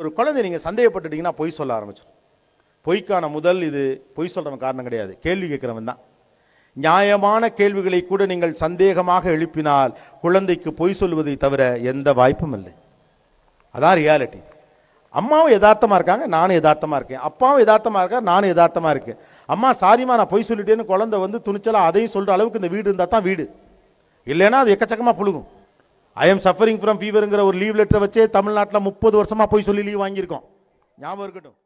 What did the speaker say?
ஒரு குழந்தை நீங்கள் சந்தேகப்பட்டுட்டீங்கன்னா பொய் சொல்ல ஆரம்பிச்சிடும் பொய்க்கான முதல் இது பொய் சொல்கிறவன் காரணம் கிடையாது கேள்வி கேட்குறவன் தான் நியாயமான கேள்விகளை கூட நீங்கள் சந்தேகமாக எழுப்பினால் குழந்தைக்கு பொய் சொல்வதை தவிர எந்த வாய்ப்பும் இல்லை அதான் ரியாலிட்டி அம்மாவும் யதார்த்தமாக இருக்காங்க நானும் யதார்த்தமாக இருக்கேன் அப்பாவும் யதார்த்தமாக இருக்கா நானும் யதார்த்தமாக இருக்கேன் அம்மா சாரிமா நான் பொய் சொல்லிட்டேன்னு குழந்தை வந்து துணிச்சலாக அதையும் சொல்கிற அளவுக்கு இந்த வீடு இருந்தால் தான் வீடு இல்லைன்னா அது எக்கச்சக்கமாக புழுகும் ஐ எம் சஃபரிங் ஃப்ரம் ஃபீவருங்கிற ஒரு லீவ் லெட்டரை வச்சே தமிழ்நாட்டில் முப்பது வருஷமாக போய் சொல்லி லீவ் வாங்கியிருக்கோம் ஞாபகம் இருக்கட்டும்